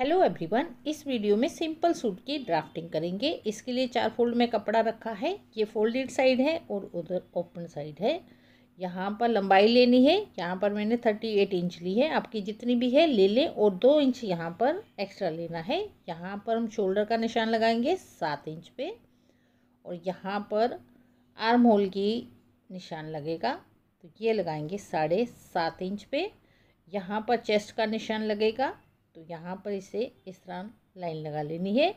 hello everyone इस video में simple suit की ड्राफ्टिंग करेंगे इसके लिए चार फोल्ड में कपड़ा रखा है ये फोल्डेड साइड है और उधर ओपन साइड है यहाँ पर लंबाई लेनी है यहाँ पर मैंने थर्टी एट इंच ली है आपकी जितनी भी है ले लें और दो इंच यहाँ पर एक्स्ट्रा लेना है यहाँ पर हम शोल्डर का निशान लगाएंगे सात इंच पे और यहाँ पर आर्म होल की निशान लगेगा तो ये लगाएंगे साढ़े सात इंच पे यहाँ पर चेस्ट का निशान लगेगा तो यहाँ पर इसे इस तरह लाइन लगा लेनी है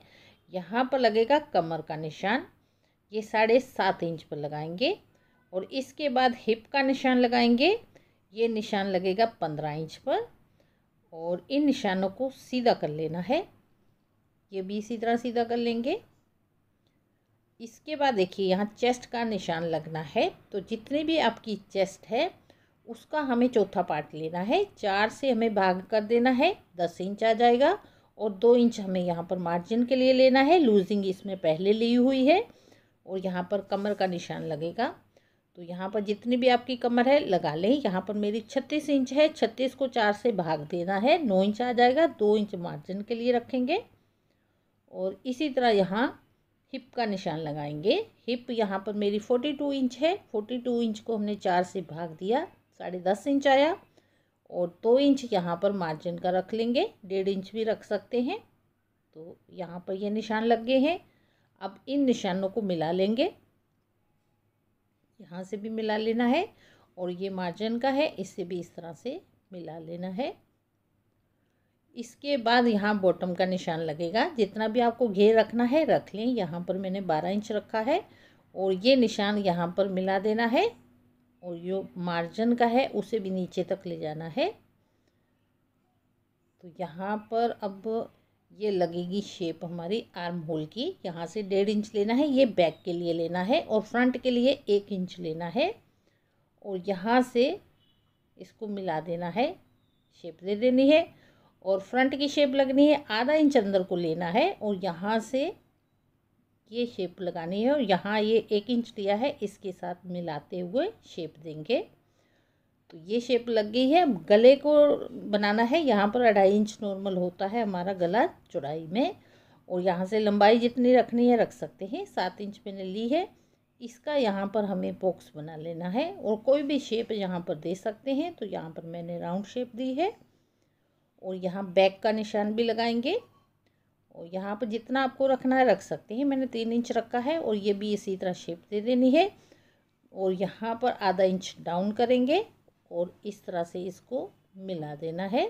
यहाँ पर लगेगा कमर का निशान ये साढ़े सात इंच पर लगाएंगे और इसके बाद हिप का निशान लगाएंगे ये निशान लगेगा पंद्रह इंच पर और इन निशानों को सीधा कर लेना है ये भी इसी तरह सीधा कर लेंगे इसके बाद देखिए यहाँ चेस्ट का निशान लगना है तो जितनी भी आपकी चेस्ट है उसका हमें चौथा पार्ट लेना है चार से हमें भाग कर देना है दस इंच आ जाएगा और दो इंच हमें यहाँ पर मार्जिन के लिए लेना है लूजिंग इसमें पहले ली हुई है और यहाँ पर कमर का निशान लगेगा तो यहाँ पर जितनी भी आपकी कमर है लगा लें यहाँ पर मेरी छत्तीस इंच है छत्तीस को चार से भाग देना है नौ इंच आ जाएगा दो इंच मार्जिन के लिए रखेंगे और इसी तरह यहाँ हिप का निशान लगाएंगे हिप यहाँ पर मेरी फोर्टी टू इंच है फोर्टी टू इंच को हमने चार से भाग दिया साढ़े दस इंच आया और दो तो इंच यहाँ पर मार्जिन का रख लेंगे डेढ़ इंच भी रख सकते हैं तो यहाँ पर ये निशान लग गए हैं अब इन निशानों को मिला लेंगे यहाँ से भी मिला लेना है और ये मार्जिन का है इसे भी इस तरह से मिला लेना है इसके बाद यहाँ बॉटम का निशान लगेगा जितना भी आपको घेर रखना है रख लें यहाँ पर मैंने बारह इंच रखा है और ये निशान यहाँ पर मिला देना है और जो मार्जिन का है उसे भी नीचे तक ले जाना है तो यहाँ पर अब ये लगेगी शेप हमारी आर्म होल की यहाँ से डेढ़ इंच लेना है ये बैक के लिए लेना है और फ्रंट के लिए एक इंच लेना है और यहाँ से इसको मिला देना है शेप दे देनी है और फ्रंट की शेप लगनी है आधा इंच अंदर को लेना है और यहाँ से ये शेप लगानी है और यहाँ ये एक इंच दिया है इसके साथ मिलाते हुए शेप देंगे तो ये शेप लग गई है गले को बनाना है यहाँ पर अढ़ाई इंच नॉर्मल होता है हमारा गला चौड़ाई में और यहाँ से लंबाई जितनी रखनी है रख सकते हैं सात इंच मैंने ली है इसका यहाँ पर हमें बॉक्स बना लेना है और कोई भी शेप यहाँ पर दे सकते हैं तो यहाँ पर मैंने राउंड शेप दी है और यहाँ बैक का निशान भी लगाएंगे और यहाँ पर जितना आपको रखना है रख सकते हैं मैंने तीन इंच रखा है और ये भी इसी तरह शेप दे देनी है और यहाँ पर आधा इंच डाउन करेंगे और इस तरह से इसको मिला देना है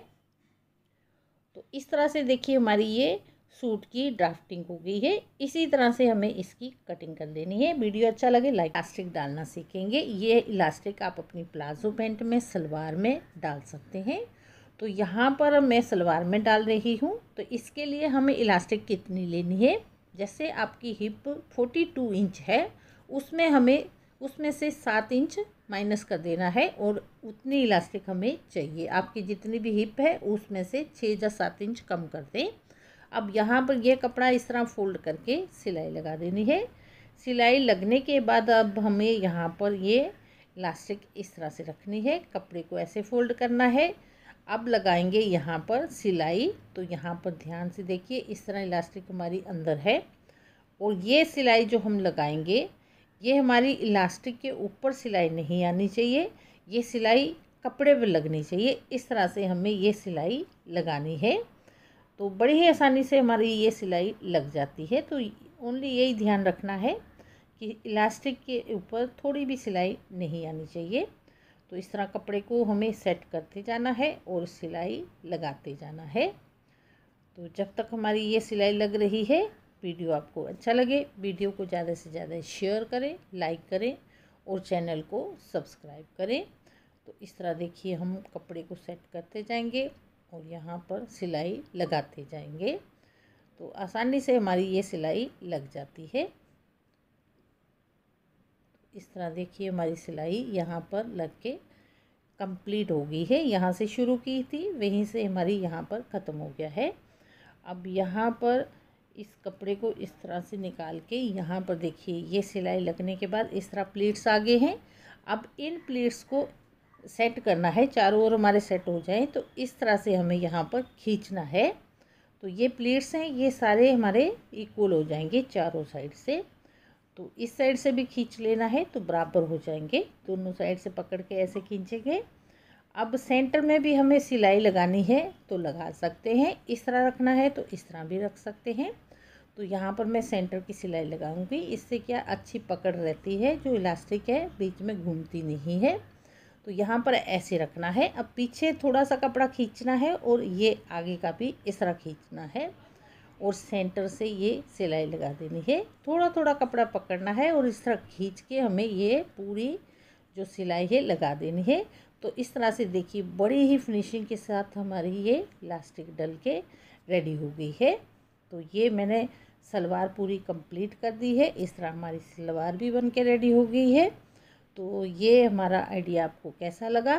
तो इस तरह से देखिए हमारी ये सूट की ड्राफ्टिंग हो गई है इसी तरह से हमें इसकी कटिंग कर लेनी है वीडियो अच्छा लगे लाइक इलास्टिक डालना सीखेंगे ये इलास्टिक आप अपनी प्लाजो पैंट में सलवार में डाल सकते हैं तो यहाँ पर मैं सलवार में डाल रही हूँ तो इसके लिए हमें इलास्टिक कितनी लेनी है जैसे आपकी हिप फोर्टी टू इंच है उसमें हमें उसमें से सात इंच माइनस कर देना है और उतनी इलास्टिक हमें चाहिए आपकी जितनी भी हिप है उसमें से छः या सात इंच कम कर दें अब यहाँ पर यह कपड़ा इस तरह फोल्ड करके सिलाई लगा देनी है सिलाई लगने के बाद अब हमें यहाँ पर ये इलास्टिक इस तरह से रखनी है कपड़े को ऐसे फोल्ड करना है अब लगाएंगे यहाँ पर सिलाई तो यहाँ पर ध्यान से देखिए इस तरह इलास्टिक हमारी अंदर है और ये सिलाई जो हम लगाएंगे ये हमारी इलास्टिक के ऊपर सिलाई नहीं आनी चाहिए ये सिलाई कपड़े पर लगनी चाहिए इस तरह से हमें ये सिलाई लगानी है तो बड़ी ही आसानी से हमारी ये सिलाई लग जाती है तो ओनली यही ध्यान रखना है कि इलास्टिक के ऊपर थोड़ी भी सिलाई नहीं आनी चाहिए तो इस तरह कपड़े को हमें सेट करते जाना है और सिलाई लगाते जाना है तो जब तक हमारी ये सिलाई लग रही है वीडियो आपको अच्छा लगे वीडियो को ज़्यादा से ज़्यादा शेयर करें लाइक करें और चैनल को सब्सक्राइब करें तो इस तरह देखिए हम कपड़े को सेट करते जाएंगे और यहाँ पर सिलाई लगाते जाएंगे तो आसानी से हमारी ये सिलाई लग जाती है इस तरह देखिए हमारी सिलाई यहाँ पर लग के कंप्लीट हो गई है यहाँ से शुरू की थी वहीं से हमारी यहाँ पर ख़त्म हो गया है अब यहाँ पर इस कपड़े को इस तरह से निकाल के यहाँ पर देखिए ये सिलाई लगने के बाद इस तरह प्लेट्स आगे हैं अब इन प्लेट्स को सेट करना है चारों ओर हमारे सेट हो जाएं तो इस तरह से हमें यहाँ पर खींचना है तो ये प्लेट्स हैं ये सारे हमारे इक्वल हो जाएंगे चारों साइड से तो इस साइड से भी खींच लेना है तो बराबर हो जाएंगे दोनों साइड से पकड़ के ऐसे खींचेंगे अब सेंटर में भी हमें सिलाई लगानी है तो लगा सकते हैं इस तरह रखना है तो इस तरह भी रख सकते हैं तो यहाँ पर मैं सेंटर की सिलाई लगाऊंगी इससे क्या अच्छी पकड़ रहती है जो इलास्टिक है बीच में घूमती नहीं है तो यहाँ पर ऐसे रखना है अब पीछे थोड़ा सा कपड़ा खींचना है और ये आगे का भी इस तरह खींचना है और सेंटर से ये सिलाई लगा देनी है थोड़ा थोड़ा कपड़ा पकड़ना है और इस तरह खींच के हमें ये पूरी जो सिलाई है लगा देनी है तो इस तरह से देखिए बड़ी ही फिनिशिंग के साथ हमारी ये इलास्टिक डल के रेडी हो गई है तो ये मैंने सलवार पूरी कंप्लीट कर दी है इस तरह हमारी सलवार भी बन के रेडी हो गई है तो ये हमारा आइडिया आपको कैसा लगा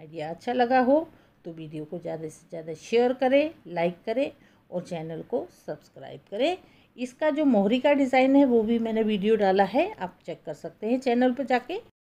आइडिया अच्छा लगा हो तो वीडियो को ज़्यादा से ज़्यादा शेयर करें लाइक करें और चैनल को सब्सक्राइब करें इसका जो मोहरी का डिज़ाइन है वो भी मैंने वीडियो डाला है आप चेक कर सकते हैं चैनल पर जाके